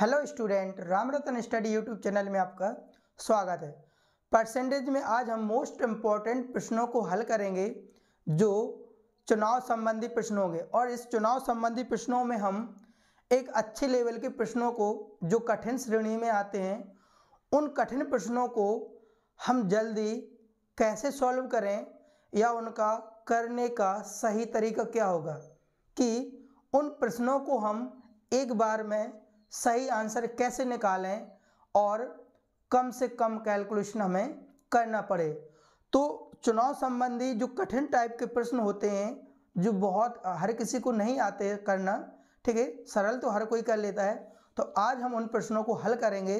hello student Ram Ratan study YouTube channel में आपका स्वागत है परसेंटेज में आज हम मोस्ट इम्पॉर्टेंट प्रश्नों को हल करेंगे जो चुनाव संबंधी प्रश्न होंगे और इस चुनाव संबंधी प्रश्नों में हम एक अच्छे लेवल के प्रश्नों को जो कठिन श्रेणी में आते हैं उन कठिन प्रश्नों को हम जल्दी कैसे सॉल्व करें या उनका करने का सही तरीका क्या होगा कि उन प्रश्नों को हम एक बार में सही आंसर कैसे निकालें और कम से कम कैलकुलेशन हमें करना पड़े तो चुनाव संबंधी जो कठिन टाइप के प्रश्न होते हैं जो बहुत हर किसी को नहीं आते करना ठीक है सरल तो हर कोई कर लेता है तो आज हम उन प्रश्नों को हल करेंगे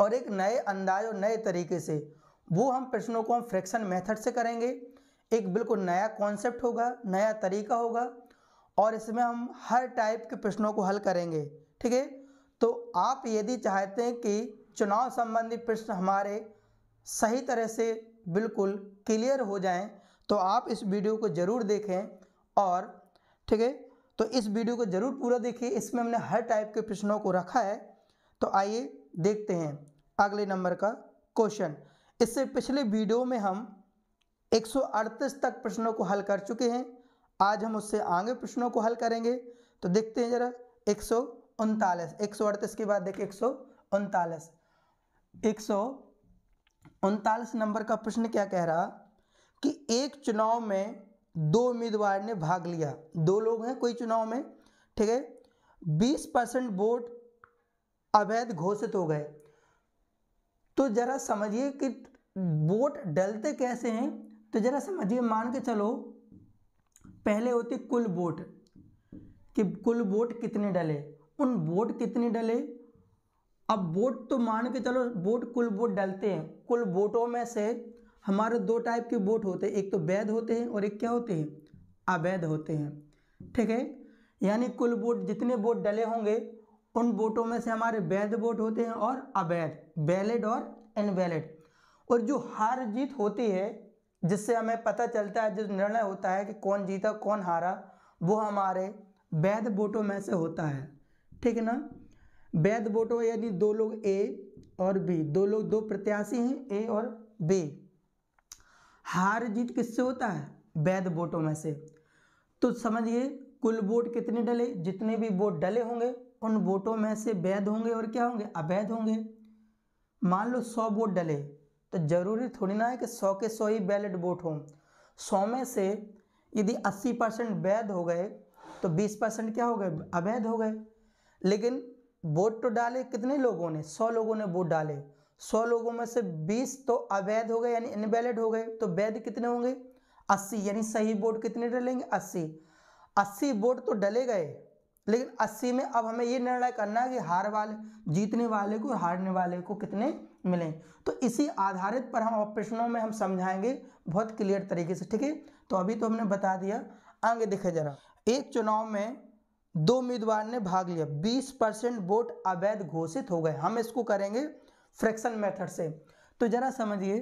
और एक नए अंदाज और नए तरीके से वो हम प्रश्नों को हम फ्रैक्शन मेथड से करेंगे एक बिल्कुल नया कॉन्सेप्ट होगा नया तरीका होगा और इसमें हम हर टाइप के प्रश्नों को हल करेंगे ठीक है तो आप यदि चाहते हैं कि चुनाव संबंधी प्रश्न हमारे सही तरह से बिल्कुल क्लियर हो जाएं तो आप इस वीडियो को ज़रूर देखें और ठीक है तो इस वीडियो को ज़रूर पूरा देखिए इसमें हमने हर टाइप के प्रश्नों को रखा है तो आइए देखते हैं अगले नंबर का क्वेश्चन इससे पिछले वीडियो में हम 138 तक प्रश्नों को हल कर चुके हैं आज हम उससे आगे प्रश्नों को हल करेंगे तो देखते हैं ज़रा एक उनतालीस एक सौ अड़तीस के बाद देखिए एक सौ उनतालीस एक सौ उनतालीस नंबर का प्रश्न क्या कह रहा कि एक चुनाव में दो उम्मीदवार ने भाग लिया दो लोग हैं कोई चुनाव में ठीक है बीस परसेंट वोट अवैध घोषित हो गए तो ज़रा समझिए कि वोट डलते कैसे हैं तो ज़रा समझिए मान के चलो पहले होती कुल वोट कि कुल वोट कितने डले उन वोट कितनी डले अब वोट तो मान के चलो वोट कुल वोट डलते हैं कुल वोटों में से हमारे दो टाइप के वोट होते हैं एक तो वैध होते हैं और एक क्या होते हैं अवैध होते हैं ठीक है यानी कुल वोट जितने वोट डले होंगे उन वोटों में से हमारे वैध वोट होते हैं और अवैध वैलिड और इनवैलिड और जो हार जीत होती है जिससे हमें पता चलता है जो निर्णय होता है कि कौन जीता कौन हारा वो हमारे वैध वोटों में से होता है ठीक है ना वैध वोटो यदि दो लोग ए और बी दो लोग दो प्रत्याशी हैं ए और बी हार जीत किससे होता है वैध वोटों में से तो समझिए कुल वोट कितने डले जितने भी वोट डले होंगे उन वोटों में से वैध होंगे और क्या होंगे अवैध होंगे मान लो सौ वोट डले तो ज़रूरी थोड़ी ना है कि सौ के सौ ही बैलेट वोट हों सौ में से यदि अस्सी परसेंट वैध हो गए तो बीस परसेंट क्या हो गए अवैध हो गए लेकिन वोट तो डाले कितने लोगों ने सौ लोगों ने वोट डाले सौ लोगों में से बीस तो अवैध हो गए यानी इनवैलिड हो गए तो वैध कितने होंगे अस्सी यानी सही वोट कितने डलेंगे अस्सी अस्सी वोट तो डले गए लेकिन अस्सी में अब हमें ये निर्णय करना है कि हार वाले जीतने वाले को हारने वाले को कितने मिलें तो इसी आधारित पर हम प्रश्नों में हम समझाएंगे बहुत क्लियर तरीके से ठीक है तो अभी तो हमने बता दिया आगे देखे जरा एक चुनाव में दो उम्मीदवार ने भाग लिया 20 परसेंट वोट अवैध घोषित हो गए हम इसको करेंगे फ्रैक्शन मेथड से तो जरा समझिए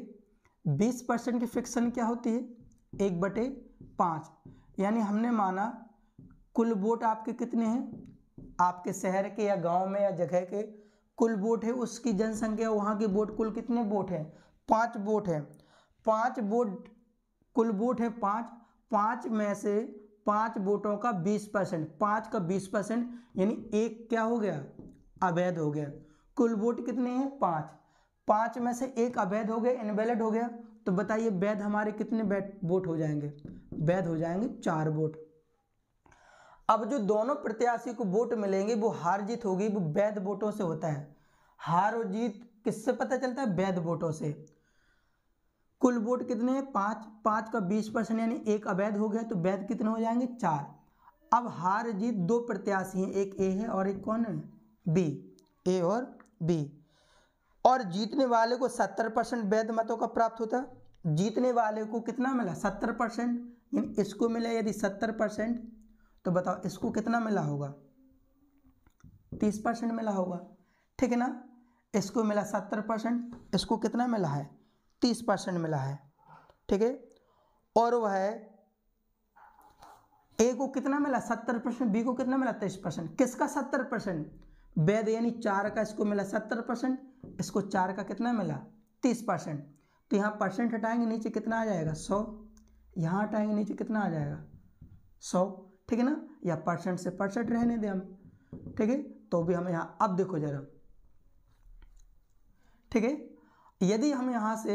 20 परसेंट की फ्रैक्शन क्या होती है एक बटे पाँच यानी हमने माना कुल वोट आपके कितने हैं आपके शहर के या गांव में या जगह के कुल वोट है उसकी जनसंख्या वहाँ के वोट कुल कितने वोट हैं पाँच वोट हैं पाँच वोट कुल वोट है पाँच पाँच में से पांच वोटों का बीस परसेंट पांच का बीस परसेंट यानी एक क्या हो गया अवैध हो गया कुल वोट कितने हैं पांच पांच में से एक अवैध हो गया इनवैलिड हो गया तो बताइए वैध हमारे कितने वोट हो जाएंगे वैध हो जाएंगे चार वोट अब जो दोनों प्रत्याशी को वोट मिलेंगे वो हार जीत होगी वो वैध वोटों से होता है हार और जीत किससे पता चलता है वैध वोटों से कुल वोट कितने हैं पाँच पाँच का बीस परसेंट यानी एक अवैध हो गया तो वैध कितने हो जाएंगे चार अब हार जीत दो प्रत्याशी हैं एक ए है और एक कौन है बी ए और बी और जीतने वाले को सत्तर परसेंट वैध मतों का प्राप्त होता जीतने वाले को कितना मिला सत्तर परसेंट यानी इसको मिला यदि सत्तर परसेंट तो बताओ इसको कितना मिला होगा तीस परसेंट मिला होगा ठीक है ना इसको मिला सत्तर परसेंट इसको कितना मिला है तीस परसेंट मिला है ठीक है और वह ए को कितना मिला सत्तर परसेंट बी को कितना मिला तेईस परसेंट किसका सत्तर परसेंट वैद यानी चार का इसको मिला सत्तर परसेंट इसको चार का कितना मिला तीस परसेंट तो यहाँ परसेंट हटाएंगे नीचे कितना आ जाएगा सौ यहाँ हटाएंगे नीचे कितना आ जाएगा सौ ठीक है ना या परसेंट से परसेंट रहने दें हम ठीक है तो भी हम यहाँ अब देखो जरा ठीक है यदि हम यहाँ से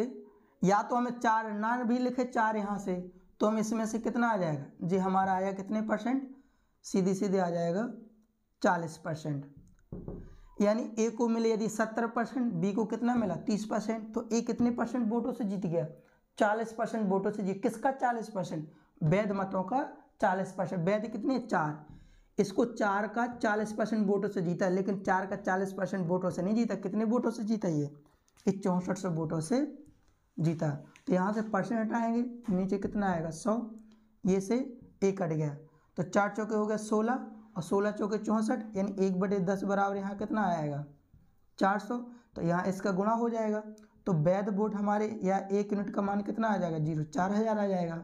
या तो हमें चार नान भी लिखे चार यहाँ से तो हम इसमें से कितना आ जाएगा जी हमारा आया कितने परसेंट सीधे सीधे आ जाएगा चालीस परसेंट यानी ए को मिले यदि सत्तर परसेंट बी को कितना मिला तीस परसेंट तो ए कितने परसेंट वोटों से जीत गया चालीस परसेंट वोटों से जीत किसका चालीस परसेंट वैध मतों का चालीस परसेंट वैध कितने चार इसको चार का चालीस परसेंट वोटों से जीता लेकिन चार का चालीस परसेंट वोटों से नहीं जीता कितने वोटों से जीता ये ये चौंसठ सौ वोटों से जीता तो यहाँ से परसेंट हटाएंगे नीचे कितना आएगा सौ ये से एक कट गया तो चार चौके हो गया सोलह और सोलह चौके चौंसठ यानी एक बटे दस बराबर यहाँ कितना आएगा चार सौ तो यहाँ इसका गुणा हो जाएगा तो वैध वोट हमारे यहाँ एक यूनिट का मान कितना आ जाएगा जीरो चार हज़ार आ जाएगा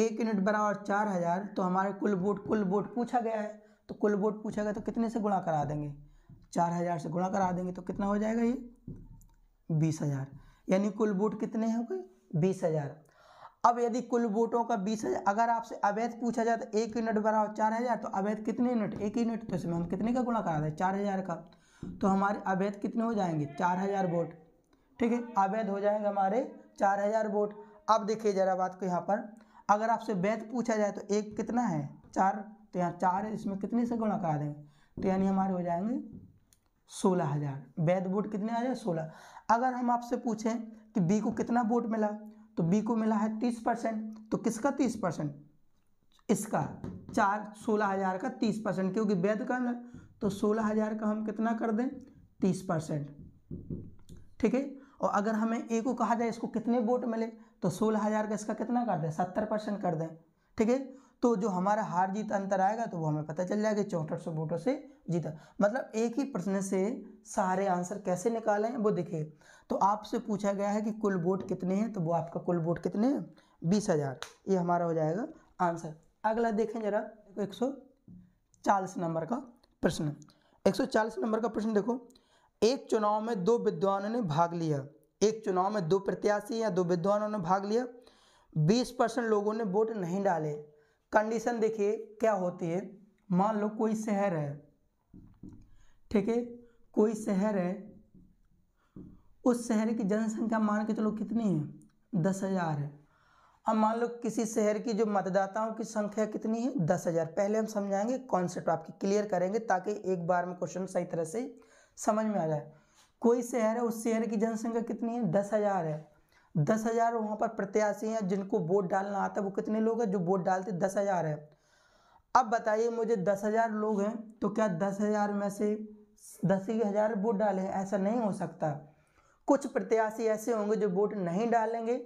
एक यूनिट बराबर चार हज़ार तो हमारे कुल वोट कुल वोट पूछा गया है तो कुल वोट पूछा गया तो कितने से गुणा करा देंगे चार हज़ार से गुणा करा देंगे तो कितना हो जाएगा ये बीस हज़ार यानी कुल बूट कितने हैं कोई बीस हज़ार अब यदि कुल बूटों का बीस हज़ार अगर आपसे अवैध पूछा जाए तो एक यूनिट हो चार हज़ार तो अवैध कितने यूनिट एक यूनिट तो इसमें हम कितने का गुणा करा दें चार हज़ार का तो हमारे अवैध कितने हो जाएंगे चार हज़ार वोट ठीक है अवैध हो जाएंगे हमारे चार हज़ार वोट अब देखिए जरा बात को यहाँ पर अगर आपसे वैध पूछा जाए तो एक कितना है चार तो यहाँ चार इसमें कितने से गुणा करा देंगे तो यानी हमारे हो जाएंगे सोलह हज़ार वैध वोट कितने आ जाए सोलह अगर हम आपसे पूछें कि बी को कितना वोट मिला तो बी को मिला है तीस परसेंट तो किसका तीस परसेंट इसका चार सोलह हज़ार का तीस परसेंट क्योंकि वैध अंदर तो सोलह हज़ार का हम कितना कर दें तीस परसेंट ठीक है और अगर हमें ए को कहा जाए इसको कितने वोट मिले तो सोलह हज़ार का इसका कितना कर दें सत्तर परसेंट कर दें ठीक है तो जो हमारा हार जीत अंतर आएगा तो वो हमें पता चल जाएगा चौंसठ सौ वोटों से जीता तो, मतलब एक ही प्रश्न से सारे आंसर कैसे निकाले हैं वो देखिए तो आपसे पूछा गया है कि कुल वोट कितने हैं तो वो आपका कुल वोट कितने हैं बीस हज़ार ये हमारा हो जाएगा आंसर अगला देखें जरा एक सौ चालीस नंबर का प्रश्न एक सौ चालीस नंबर का प्रश्न देखो एक चुनाव में दो विद्वानों ने भाग लिया एक चुनाव में दो प्रत्याशी या दो विद्वानों ने भाग लिया बीस परसेंट लोगों ने वोट नहीं डाले कंडीशन देखिए क्या होती है मान लो कोई शहर है ठीक है कोई शहर है उस शहर की जनसंख्या मान के चलो कितनी है दस हज़ार है अब मान लो किसी शहर की जो मतदाताओं की संख्या कितनी है दस हज़ार पहले हम समझाएंगे कॉन्सेप्ट आपके क्लियर करेंगे ताकि एक बार में क्वेश्चन सही तरह से समझ में आ जाए कोई शहर है उस शहर की जनसंख्या कितनी है दस हज़ार है दस हज़ार वहाँ पर प्रत्याशी हैं जिनको वोट डालना आता है वो कितने लोग हैं जो वोट डालते दस हज़ार है अब बताइए मुझे दस हज़ार लोग हैं तो क्या दस हज़ार में से दस ही हज़ार वोट डाले ऐसा नहीं हो सकता कुछ प्रत्याशी ऐसे होंगे जो वोट नहीं डालेंगे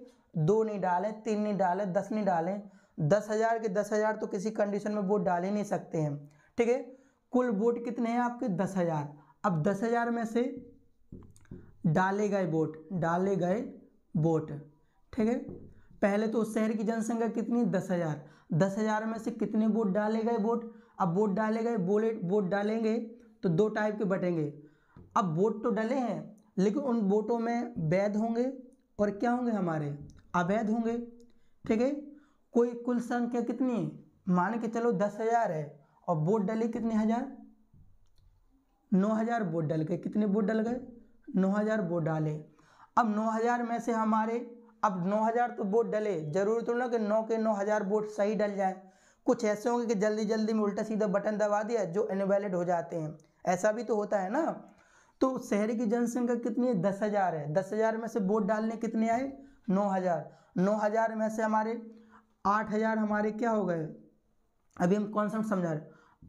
दो नहीं डालें तीन नहीं डालें दस नहीं डालें दस हज़ार के दस हज़ार तो किसी कंडीशन में वोट डाल ही नहीं सकते हैं ठीक है कुल वोट कितने हैं आपके दस हज़ार अब दस हज़ार में से डाले गए वोट डाले गए वोट ठीक है पहले तो उस शहर की जनसंख्या कितनी दस हज़ार दस हज़ार में से कितने वोट डाले गए वोट अब वोट डाले गए बोले वोट डालेंगे तो दो टाइप के बटेंगे अब वोट तो डले हैं लेकिन उन वोटों में वैध होंगे और क्या होंगे हमारे अवैध होंगे ठीक है कोई कुल संख्या कितनी है मान के चलो दस हज़ार है और वोट डले कितने हज़ार नौ हज़ार वोट डल गए कितने वोट डल गए नौ हज़ार वोट डाले अब नौ हज़ार में से हमारे अब नौ हज़ार तो वोट डले जरूरत तो ना कि नौ के नौ हज़ार वोट सही डल जाए कुछ ऐसे होंगे कि जल्दी जल्दी में उल्टा सीधा बटन दबा दिया जो इनवैलिड हो जाते हैं ऐसा भी तो होता है ना तो शहर की जनसंख्या कितनी है दस हज़ार है दस हज़ार में से वोट डालने कितने आए नौ हज़ार नौ हज़ार में से हमारे आठ हज़ार हमारे क्या हो गए अभी हम कॉन्सेप्ट समझा रहे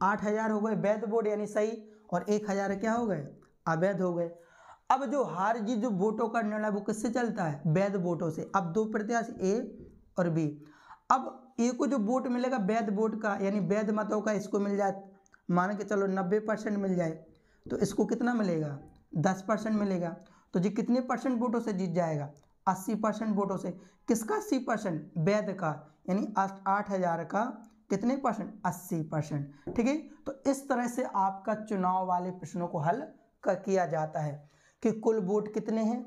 आठ हज़ार हो गए वैध वोट यानी सही और एक हज़ार क्या हो गए अवैध हो गए अब जो हार जीत जो वोटों का निर्णय वो किससे चलता है वैध वोटों से अब दो प्रत्याशी ए और बी अब ए को जो वोट मिलेगा वैध वोट का यानी वैध मतों का इसको मिल जाए मान के चलो नब्बे परसेंट मिल जाए तो इसको कितना मिलेगा दस परसेंट मिलेगा तो जी कितने परसेंट वोटों से जीत जाएगा अस्सी परसेंट वोटों से किसका अस्सी परसेंट वैध का यानी आठ हज़ार का कितने परसेंट अस्सी परसेंट ठीक है तो इस तरह से आपका चुनाव वाले प्रश्नों को हल कर किया जाता है कि कुल वोट कितने हैं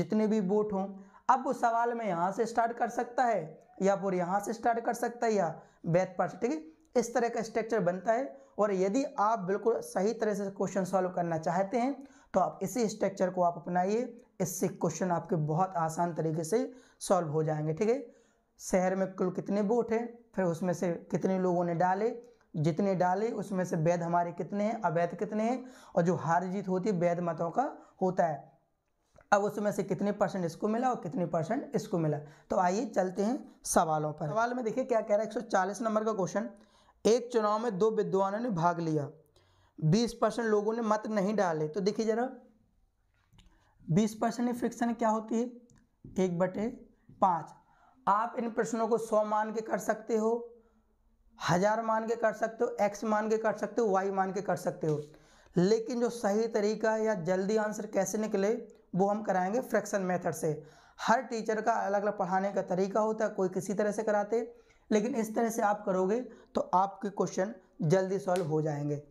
जितने भी वोट हों अब वो सवाल में यहाँ से स्टार्ट कर सकता है या फिर यहाँ से स्टार्ट कर सकता है या वैध परसेंट ठीक है इस तरह का स्ट्रक्चर बनता है और यदि आप बिल्कुल सही तरह से क्वेश्चन सॉल्व करना चाहते हैं तो आप इसी स्ट्रक्चर को आप अपनाइए इससे क्वेश्चन आपके बहुत आसान तरीके से सॉल्व हो जाएंगे ठीक है शहर में कुल कितने वोट हैं फिर उसमें से कितने लोगों ने डाले जितने डाले उसमें से वैध हमारे कितने हैं अवैध कितने हैं और जो हार जीत होती है वैध मतों का होता है अब उसमें से कितने परसेंट इसको मिला और कितने परसेंट इसको मिला तो आइए चलते हैं सवालों पर सवाल में देखिए क्या कह रहा है 140 नंबर का क्वेश्चन एक चुनाव में दो विद्वानों ने भाग लिया बीस परसेंट लोगों ने मत नहीं डाले तो देखिए जरा बीस परसेंट फ्रिक्शन क्या होती है एक बटे पाँच आप इन प्रश्नों को सौ मान के कर सकते हो हजार मान के कर सकते हो एक्स मान के कर सकते हो वाई मान के कर सकते हो लेकिन जो सही तरीका या जल्दी आंसर कैसे निकले वो हम कराएंगे फ्रैक्शन मेथड से हर टीचर का अलग अलग पढ़ाने का तरीका होता है कोई किसी तरह से कराते लेकिन इस तरह से आप करोगे तो आपके क्वेश्चन जल्दी सॉल्व हो जाएंगे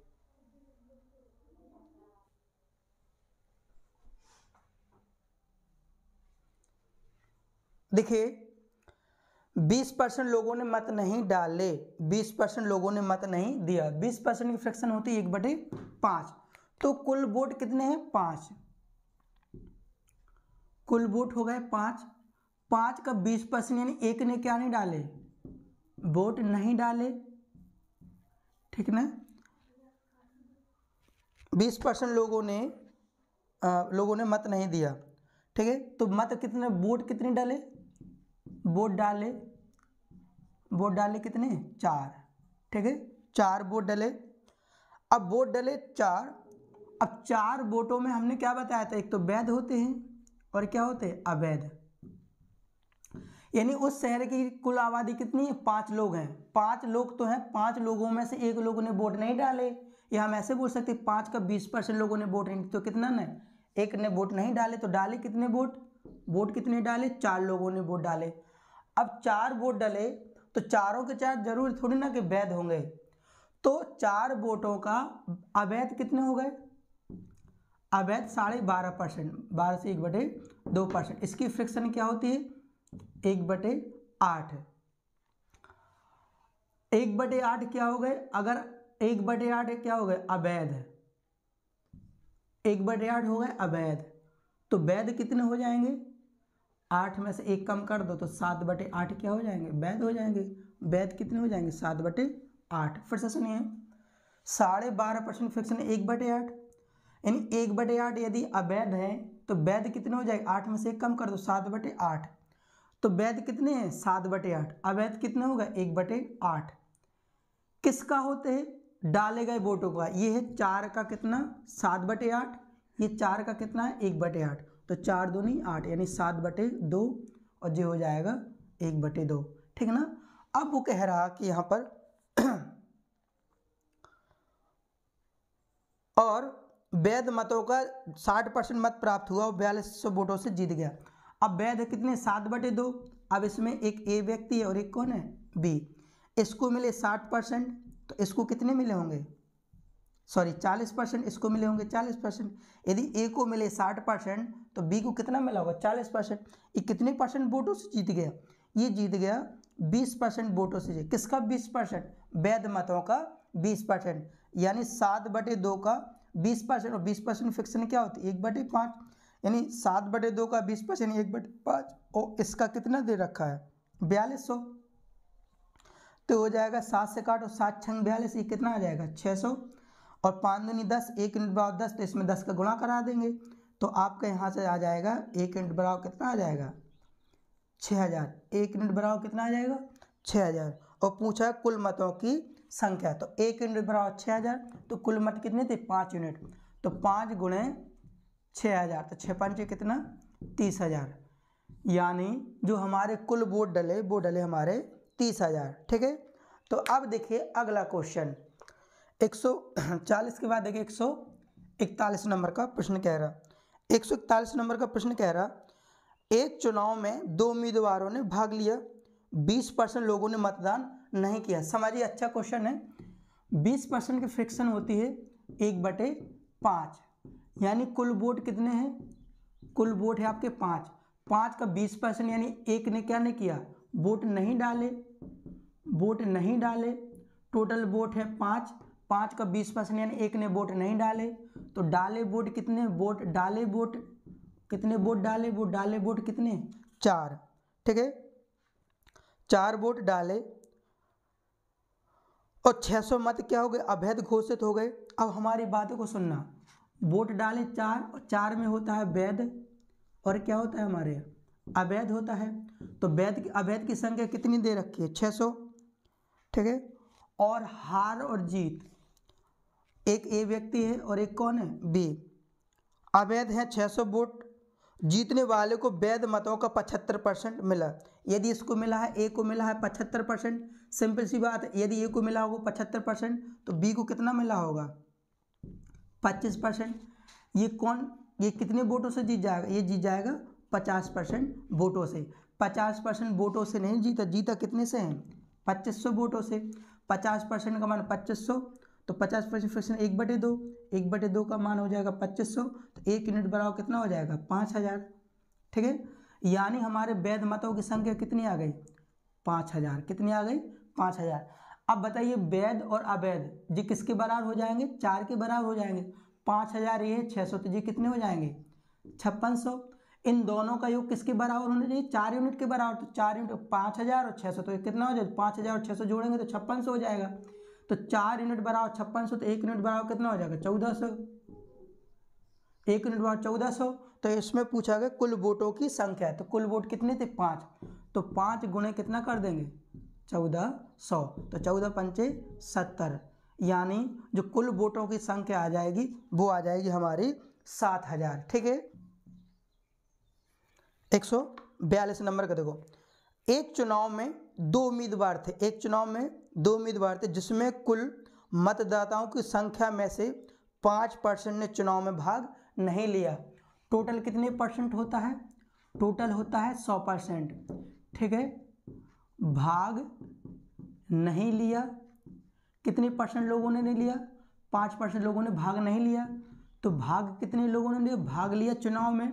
देखिए 20 परसेंट लोगों ने मत नहीं डाले 20 परसेंट लोगों ने मत नहीं दिया 20 परसेंट की फ्रैक्शन होती है एक बटे पांच तो कुल वोट कितने हैं पांच कुल वोट हो गए पांच पांच का बीस परसेंट यानी एक ने क्या नहीं डाले वोट नहीं डाले ठीक ना बीस परसेंट लोगों ने आ, लोगों ने मत नहीं दिया ठीक है तो मत कितने वोट कितने डाले वोट डाले वोट डाले कितने चार ठीक है चार वोट डले अब वोट डले चार अब चार वोटों में हमने क्या बताया था एक तो वैध होते हैं और क्या होते हैं अवैध यानी उस शहर की कुल आबादी कितनी है पांच लोग हैं पांच लोग तो हैं पांच लोगों में से एक लोगों ने वोट नहीं डाले या हम ऐसे बोल सकते पांच का बीस परसेंट लोगों ने वोट नहीं तो कितना ने एक ने वोट नहीं डाले तो डाले कितने वोट वोट कितने डाले चार लोगों ने वोट डाले अब चार वोट डाले तो चारों के चार जरूर थोड़ी ना कि वैध होंगे तो चार वोटों का अवैध कितने हो गए अवैध साढ़े बारह परसेंट बारह से एक बटे दो परसेंट इसकी फ्रिक्शन क्या होती है एक बटे आठ एक बटे आठ क्या हो गए अगर एक बटे आठ क्या हो गए अवैध एक बटे आठ हो गए अवैध तो वैध कितने हो जाएंगे आठ में से एक कम कर दो तो सात बटे आठ क्या हो जाएंगे वैध हो जाएंगे वैध कितने हो जाएंगे सात बटे आठ फिर से सुनिए साढ़े बारह परसेंट फिक्सन एक बटे आठ यानी एक बटे आठ यदि अवैध है तो वैध कितने हो जाएगा आठ में से एक कम कर दो सात बटे आठ तो वैध कितने हैं सात बटे आठ अवैध कितना होगा एक बटे आठ किसका होते हैं डाले गए वोटों का ये है चार का कितना सात बटे आठ ये चार का कितना है एक बटे आठ तो चार दो नहीं आठ यानी सात बटे दो और जो हो जाएगा एक बटे दो ठीक है ना अब वो कह रहा कि यहाँ पर और वैध मतों का साठ परसेंट मत प्राप्त हुआ और बयालीस सौ वोटों से जीत गया अब वैध कितने सात बटे दो अब इसमें एक ए व्यक्ति है और एक कौन है बी इसको मिले साठ परसेंट तो इसको कितने मिले होंगे सॉरी चालीस परसेंट इसको मिले होंगे चालीस परसेंट यदि ए को मिले साठ परसेंट तो बी को कितना मिला होगा चालीस परसेंट ये कितने परसेंट वोटों से जीत गया ये जीत गया बीस परसेंट वोटों से जीत किसका बीस परसेंट वैध मतों का बीस परसेंट यानी सात बटे दो का बीस परसेंट और बीस परसेंट फिक्सन क्या होती है एक बटे पाँच यानी सात बटे दो का बीस पाँच यानी एक बटे पाँच और इसका कितना दे रखा है बयालीस सौ तो हो जाएगा सात से काट और सात छंग बयालीस ये कितना आ जाएगा छः सौ और पाँच दूनी दस एक इंट बढ़ाओ दस तो इसमें दस का गुणा करा देंगे तो आपका यहाँ से आ जाएगा एक इंट बढ़ाओ कितना आ जाएगा छः हज़ार एक इंट बढ़ाओ कितना आ जाएगा छः हज़ार और पूछा कुल मतों की संख्या तो एक यूनिट बढ़ाओ छः हज़ार तो कुल मत कितने थे पाँच यूनिट तो पाँच गुणे छः हज़ार तो छः पाँच कितना तीस हज़ार यानी जो हमारे कुल वोट डले वो डले हमारे तीस हज़ार ठीक है तो अब देखिए अगला क्वेश्चन एक सौ चालीस के बाद देखिए एक सौ इकतालीस नंबर का प्रश्न कह रहा एक सौ इकतालीस नंबर का प्रश्न कह रहा एक चुनाव में दो उम्मीदवारों ने भाग लिया बीस परसेंट लोगों ने मतदान नहीं किया समझिए अच्छा क्वेश्चन है बीस परसेंट की फ्रिक्शन होती है एक बटे पाँच यानी कुल वोट कितने हैं कुल वोट है आपके पाँच पाँच का बीस परसेंट यानी एक ने क्या नहीं किया वोट नहीं डाले वोट नहीं डाले टोटल वोट है पाँच पाँच का बीस परसेंट यानी एक ने वोट नहीं डाले तो डाले वोट कितने वोट डाले वोट कितने वोट डाले वोट डाले वोट कितने चार ठीक है चार वोट डाले और 600 मत क्या हो गए अवैध घोषित हो गए अब हमारी बातों को सुनना वोट डाले चार और चार में होता है वैध और क्या होता है हमारे अवैध होता है तो वैध की अवैध की संख्या कितनी दे रखी है छः सौ ठीक है और हार और जीत एक ए व्यक्ति है और एक कौन है बी अवैध है छः सौ वोट जीतने वाले को वैध मतों का पचहत्तर परसेंट मिला यदि इसको मिला है ए को मिला है पचहत्तर परसेंट सिंपल सी बात यदि ए को मिला होगा पचहत्तर परसेंट तो बी को कितना मिला होगा पच्चीस परसेंट ये कौन ये कितने वोटों से जीत जाएगा ये जीत जाएगा पचास परसेंट वोटों से पचास परसेंट वोटों से नहीं जीता जीता कितने से हैं पच्चीस सौ वोटों से पचास परसेंट का मान पच्चीस सौ तो पचास परसेंट एक बटे दो एक बटे दो का मान हो जाएगा पच्चीस सौ तो एक यूनिट बराबर कितना हो जाएगा पाँच हज़ार ठीक है यानी हमारे वैध मतों की संख्या कितनी आ गई पाँच हज़ार कितनी आ गई पाँच हज़ार अब बताइए वैध और अवैध जी किसके बराबर हो जाएंगे चार के बराबर हो जाएंगे पाँच हज़ार ये छः सौ तो जी कितने हो जाएंगे छप्पन सौ इन दोनों का योग किसके बराबर होना चाहिए चार यूनिट के बराबर तो चार यूनिट पाँच हज़ार और छः सौ तो कितना हो जाएगा पाँच हज़ार और छः सौ जोड़ेंगे तो छप्पन सौ हो जाएगा तो चार यूनिट बराबर छप्पन सौ तो एक यूनिट बराबर कितना हो जाएगा चौदह सौ एक यूनिट बराबर चौदह सौ तो इसमें पूछा गया कुल वोटों की संख्या तो कुल वोट कितने थे पाँच तो पाँच गुणे कितना कर देंगे चौदह सौ तो चौदह पंचे सत्तर यानी जो कुल वोटों की संख्या आ जाएगी वो आ जाएगी हमारी सात हज़ार ठीक है एक सौ बयालीस नंबर का देखो एक चुनाव में दो उम्मीदवार थे एक चुनाव में दो उम्मीदवार थे जिसमें कुल मतदाताओं की संख्या में से पाँच परसेंट ने चुनाव में भाग नहीं लिया टोटल कितने परसेंट होता है टोटल होता है सौ परसेंट ठीक है भाग नहीं लिया कितने परसेंट लोगों ने नहीं लिया पाँच परसेंट लोगों ने भाग नहीं लिया तो भाग कितने लोगों ने लिया भाग लिया चुनाव में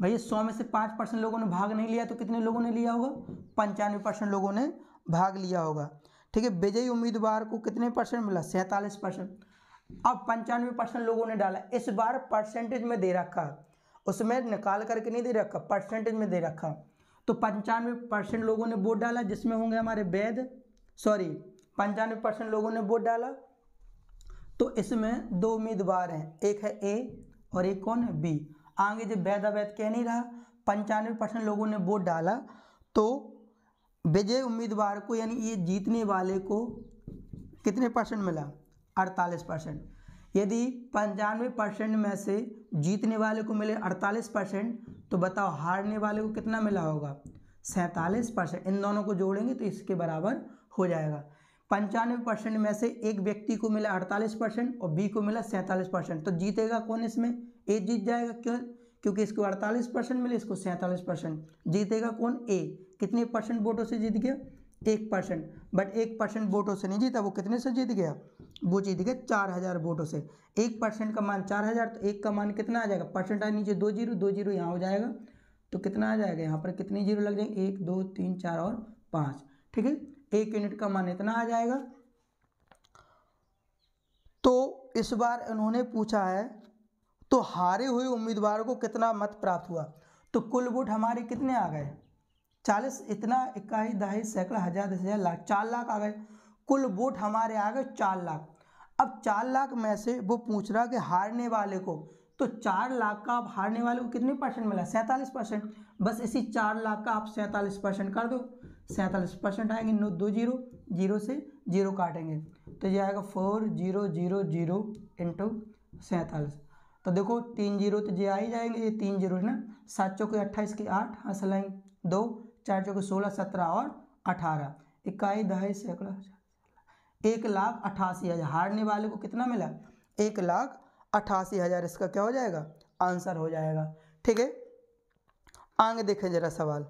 भैया सौ में से पाँच परसेंट लोगों ने भाग नहीं लिया तो कितने लोगों ने लिया होगा पंचानवे परसेंट लोगों ने भाग लिया होगा ठीक है विजयी उम्मीदवार को कितने परसेंट मिला सैंतालीस परसेंट अब पंचानवे परसेंट लोगों ने डाला इस बार परसेंटेज में दे रखा उसमें निकाल करके नहीं दे रखा परसेंटेज में दे रखा तो पंचानवे परसेंट लोगों ने वोट डाला जिसमें होंगे हमारे वैद सॉरी पंचानवे परसेंट लोगों ने वोट डाला तो इसमें दो उम्मीदवार हैं एक है ए और एक कौन है बी आगे जब वैद अवैध कह नहीं रहा पंचानवे परसेंट लोगों ने वोट डाला तो विजय उम्मीदवार को यानी ये जीतने वाले को कितने परसेंट मिला अड़तालीस परसेंट यदि पंचानवे परसेंट में से जीतने वाले को मिले अड़तालीस परसेंट तो बताओ हारने वाले को कितना मिला होगा सैंतालीस परसेंट इन दोनों को जोड़ेंगे तो इसके बराबर हो जाएगा पंचानवे परसेंट में से एक व्यक्ति को मिला अड़तालीस परसेंट और बी को मिला सैंतालीस परसेंट तो जीतेगा कौन इसमें ए जीत जाएगा क्यों क्योंकि इसको अड़तालीस परसेंट मिले इसको सैंतालीस परसेंट जीतेगा कौन ए कितने परसेंट वोटों से जीत गया एक परसेंट बट एक परसेंट वोटों से नहीं जीता वो कितने से जीत गया वो जीत गया चार हज़ार वोटों से एक परसेंट का मान चार हज़ार तो एक का मान कितना आ जाएगा परसेंट आ नीचे दो जीरो दो जीरो यहाँ हो जाएगा तो कितना आ जाएगा यहाँ पर कितनी जीरो लग जाएंगे एक दो तीन चार और पाँच ठीक है एक यूनिट का मान इतना आ जाएगा तो इस बार इन्होंने पूछा है तो हारे हुए उम्मीदवारों को कितना मत प्राप्त हुआ तो कुल वोट हमारे कितने आ गए चालीस इतना इक्काईस दहाई सैकड़ा हजार दस हज़ार लाख चार लाख आ गए कुल वोट हमारे आ गए चार लाख अब चार लाख में से वो पूछ रहा कि हारने वाले को तो चार लाख का आप हारने वाले को कितने परसेंट मिला सैंतालीस परसेंट बस इसी चार लाख का आप सैंतालीस परसेंट कर दो सैंतालीस परसेंट आएंगे नौ दो जीरो जीरो से जीरो काटेंगे तो ये आएगा four zero zero zero into सैंतालीस तो देखो तीन जीरो तो ये आ ही जाएंगे ये तीन जीरो है ना सात चौके अट्ठाईस की आठ हंसलाइन दो चार चौके सोलह सत्रह और अठारह इक्काई दहाई सैकड़ा एक लाख अठासी हज़ार हारने वाले को कितना मिला एक लाख अठासी हज़ार इसका क्या हो जाएगा आंसर हो जाएगा ठीक है आगे देखें जरा सवाल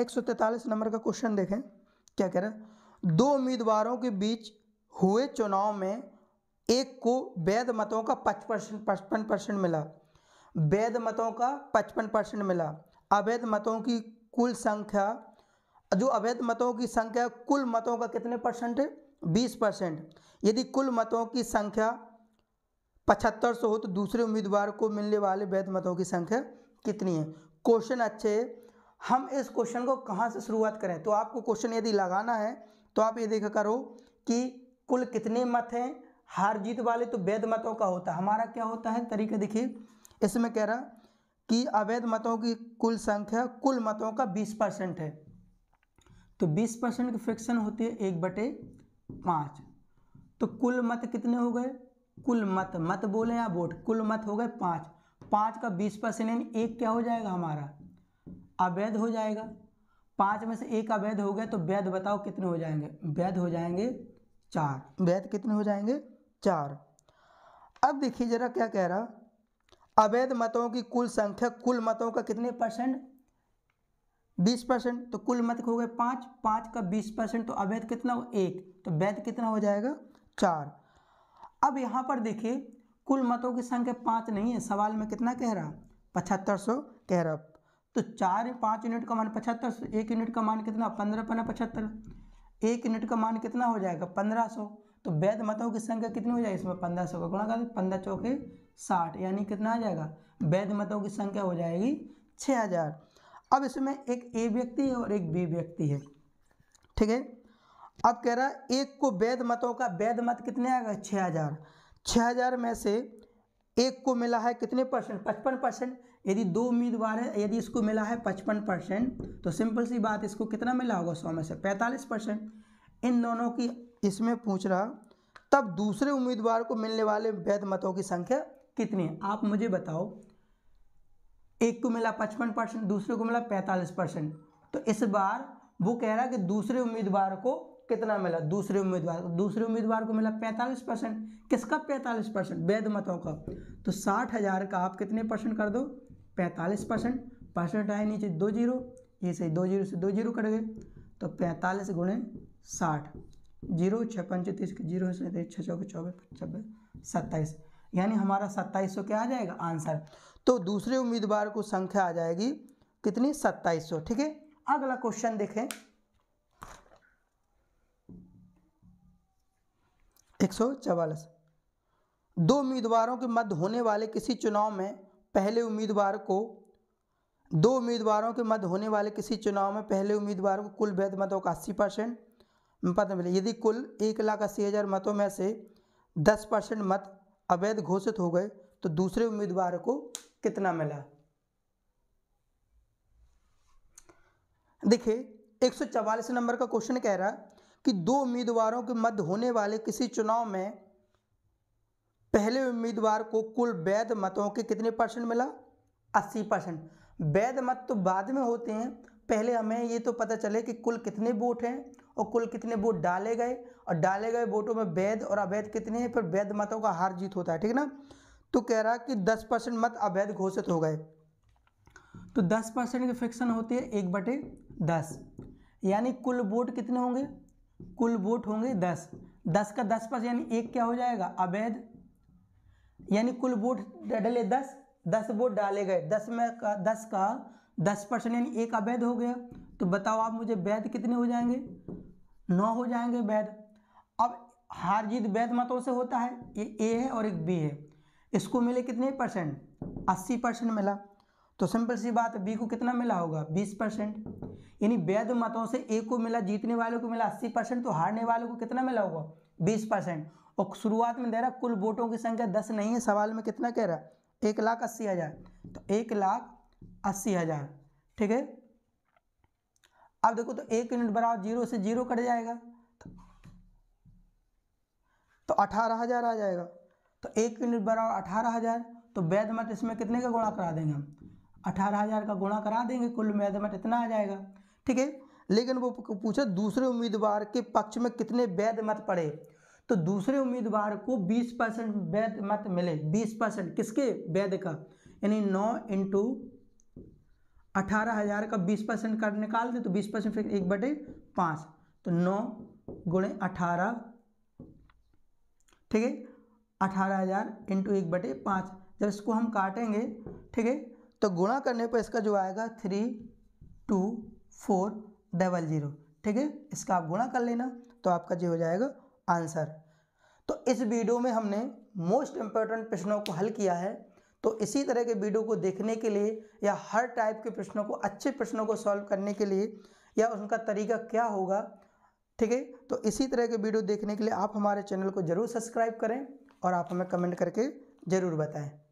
एक सौ तैतालीस नंबर का क्वेश्चन देखें क्या कह रहा दो उम्मीदवारों के बीच हुए चुनाव में एक को वैध मतों का पचपन पचपन परसेंट मिला वैध मतों का पचपन परसेंट मिला अवैध मतों की कुल संख्या जो अवैध मतों की संख्या कुल मतों का कितने परसेंट है बीस परसेंट यदि कुल मतों की संख्या पचहत्तर सौ हो तो दूसरे उम्मीदवार को मिलने वाले वैध मतों की संख्या कितनी है क्वेश्चन अच्छे हम इस क्वेश्चन को कहाँ से शुरुआत करें तो आपको क्वेश्चन यदि लगाना है तो आप ये देखा करो कि कुल कितने मत हैं हार जीत वाले तो वैध मतों का होता है हमारा क्या होता है तरीका देखिए इसमें कह रहा कि अवैध मतों की कुल संख्या कुल मतों का 20 परसेंट है तो 20 परसेंट की फ्रिक्शन होती है एक बटे पाँच तो कुल मत कितने हो गए कुल मत मत बोले या वोट कुल मत हो गए पाँच पाँच का 20 परसेंट यानी एक क्या हो जाएगा हमारा अवैध हो जाएगा पाँच में से एक अवैध हो गया तो वैध बताओ कितने हो जाएंगे वैध हो जाएंगे चार वैध कितने हो जाएंगे चार अब देखिए जरा क्या कह रहा अवैध मतों की कुल संख्या कुल मतों का कितने परसेंट बीस परसेंट तो कुल मत हो गए पाँच पाँच का बीस परसेंट तो अवैध कितना हो एक तो वैध कितना हो जाएगा चार अब यहाँ पर देखिए कुल मतों की संख्या पाँच नहीं है सवाल में कितना कह रहा पचहत्तर सौ कह रहा तो चार पाँच यूनिट का मान पचहत्तर सौ एक यूनिट का मान कितना पंद्रह पंद्रह पचहत्तर एक यूनिट का मान कितना हो जाएगा पंद्रह सौ तो वैध मतों की संख्या कितनी हो जाएगी इसमें पंद्रह सौ का गुणा कर पंद्रह चौके साठ यानी कितना आ जाएगा वैध मतों की संख्या हो जाएगी छः हज़ार अब इसमें एक ए व्यक्ति है और एक बी व्यक्ति है ठीक है अब कह रहा है एक को वैध मतों का वैध मत कितने आएगा छः हज़ार छः हज़ार में से एक को मिला है कितने परसेंट पचपन परसेंट यदि दो उम्मीदवार है यदि इसको मिला है पचपन परसेंट तो सिंपल सी बात इसको कितना मिला होगा सौ में से पैंतालीस परसेंट इन दोनों की इसमें पूछ रहा तब दूसरे उम्मीदवार को मिलने वाले वैध मतों की संख्या कितनी है आप मुझे बताओ एक को मिला पचपन परसेंट दूसरे को मिला पैंतालीस परसेंट तो इस बार वो कह रहा कि दूसरे उम्मीदवार को कितना मिला दूसरे उम्मीदवार को दूसरे उम्मीदवार को मिला पैंतालीस परसेंट किसका पैंतालीस परसेंट वैध मतों का तो साठ हज़ार का आप कितने परसेंट कर दो पैंतालीस परसेंट परसेंट आए नीचे दो जीरो ये सही दो जीरो से दो जीरो कट गए तो पैंतालीस गुणे साठ जीरो छः पंच तीस के जीरो सैंतीस छः चौके चौबीस छब्बीस सत्ताईस यानी हमारा सत्ताईस सौ क्या आ जाएगा आंसर तो दूसरे उम्मीदवार को संख्या आ जाएगी कितनी सत्ताईस सौ ठीक है अगला क्वेश्चन देखें एक सौ चवालीस दो उम्मीदवारों के मध्य होने वाले किसी चुनाव में पहले उम्मीदवार को दो उम्मीदवारों के मध्य होने वाले किसी चुनाव में पहले उम्मीदवार को कुल वैध मत होगा अस्सी परसेंट पद मिले यदि कुल एक लाख अस्सी हज़ार मतों में से दस परसेंट मत अवैध घोषित हो गए तो दूसरे उम्मीदवार को कितना मिला देखिए एक नंबर का क्वेश्चन कह रहा कि दो उम्मीदवारों के मध्य होने वाले किसी चुनाव में पहले उम्मीदवार को कुल वैध मतों के कितने परसेंट मिला 80 परसेंट वैध मत तो बाद में होते हैं पहले हमें ये तो पता चले कि कुल कितने वोट हैं और कुल कितने वोट डाले गए और डाले गए वोटों में वैध और अवैध कितने हैं फिर वैध मतों का हार जीत होता है ठीक ना तो कह रहा कि दस परसेंट मत अवैध घोषित हो गए तो दस परसेंट की फ्रिक्शन होती है एक बटे दस यानी कुल वोट कितने होंगे कुल वोट होंगे दस दस का दस परसेंट यानी एक क्या हो जाएगा अवैध यानी कुल वोट डले दस दस वोट डाले गए दस में का दस का दस परसेंट यानी एक अवैध हो गया तो बताओ आप मुझे वैध कितने हो जाएंगे नौ हो जाएंगे वैध अब हार जीत वैध मतों से होता है ये ए है और एक बी है इसको मिले कितने परसेंट अस्सी परसेंट मिला तो सिंपल सी बात बी को कितना मिला होगा बीस परसेंट यानी वैध मतों से ए को मिला जीतने वालों को मिला अस्सी परसेंट तो हारने वालों को कितना मिला होगा बीस परसेंट और शुरुआत में दे रहा कुल वोटों की संख्या दस नहीं है सवाल में कितना कह रहा है एक लाख अस्सी हज़ार तो एक लाख अस्सी हज़ार ठीक है अब देखो तो एक यूनिट बराबर जीरो से जीरो कट जाएगा तो अठारह हज़ार आ जाएगा तो एक यूनिट बराबर अठारह हज़ार तो वैध मत इसमें कितने का गुणा करा देंगे हम अठारह हज़ार का गुणा करा देंगे कुल वैध मत इतना आ जाएगा ठीक है लेकिन वो पूछा दूसरे उम्मीदवार के पक्ष में कितने वैध मत पड़े तो दूसरे उम्मीदवार को बीस परसेंट वैध मत मिले बीस परसेंट किसके वैध का यानी नौ इंटू अठारह हज़ार का बीस परसेंट कर दें तो बीस परसेंट फिर एक बटे पाँच तो नौ गुणे अठारह ठीक है अठारह हज़ार इंटू एक बटे पाँच जब इसको हम काटेंगे ठीक है तो गुणा करने पर इसका जो आएगा three two four double zero ठीक है इसका आप गुणा कर लेना तो आपका जो हो जाएगा आंसर तो इस वीडियो में हमने मोस्ट इम्पॉर्टेंट प्रश्नों को हल किया है तो इसी तरह के वीडियो को देखने के लिए या हर टाइप के प्रश्नों को अच्छे प्रश्नों को सॉल्व करने के लिए या उनका तरीका क्या होगा ठीक है तो इसी तरह के वीडियो देखने के लिए आप हमारे चैनल को ज़रूर सब्सक्राइब करें और आप हमें कमेंट करके ज़रूर बताएं